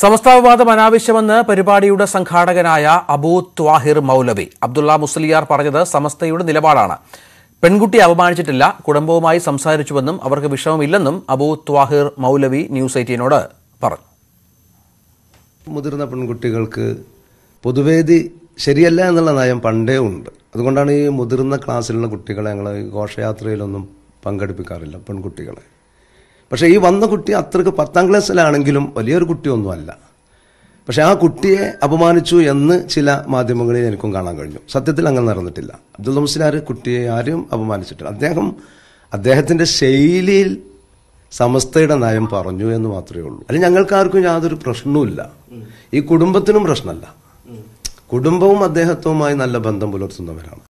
സമസ്താവവാദം അനാവശ്യമെന്ന് പരിപാടിയുടെ സംഘാടകനായ അബൂ ത്വാഹിർ മൗലവി അബ്ദുള്ള മുസ്ലിയാർ പറഞ്ഞത് സമസ്തയുടെ നിലപാടാണ് പെൺകുട്ടിയെ അപമാനിച്ചിട്ടില്ല കുടുംബവുമായി സംസാരിച്ചുവെന്നും അവർക്ക് വിഷമമില്ലെന്നും അബൂ ത്വാഹിർ മൗലവി ന്യൂസ് എയ്റ്റീനോട് പറഞ്ഞു മുതിർന്ന പെൺകുട്ടികൾക്ക് പൊതുവേദി ശരിയല്ല എന്നുള്ള നയം പണ്ടേ ഉണ്ട് അതുകൊണ്ടാണ് ഈ മുതിർന്ന ക്ലാസ്സിലുള്ള കുട്ടികളെ ഞങ്ങൾ ഘോഷയാത്രയിലൊന്നും പങ്കെടുപ്പിക്കാറില്ല പെൺകുട്ടികളെ പക്ഷേ ഈ വന്ന കുട്ടി അത്രക്ക് പത്താം ക്ലാസ്സിലാണെങ്കിലും വലിയൊരു കുട്ടിയൊന്നുമല്ല പക്ഷേ ആ കുട്ടിയെ അപമാനിച്ചു എന്ന് ചില മാധ്യമങ്ങളിൽ എനിക്കും കാണാൻ കഴിഞ്ഞു സത്യത്തിൽ അങ്ങനെ നടന്നിട്ടില്ല അബ്ദുൽ മുസ്ലാർ കുട്ടിയെ ആരും അപമാനിച്ചിട്ടില്ല അദ്ദേഹം അദ്ദേഹത്തിൻ്റെ ശൈലിയിൽ സമസ്തയുടെ നയം പറഞ്ഞു എന്ന് മാത്രമേ ഉള്ളൂ അല്ലെങ്കിൽ ഞങ്ങൾക്കാർക്കും യാതൊരു പ്രശ്നവുമില്ല ഈ കുടുംബത്തിനും പ്രശ്നമല്ല കുടുംബവും അദ്ദേഹത്തവുമായി നല്ല ബന്ധം പുലർത്തുന്നവരാണ്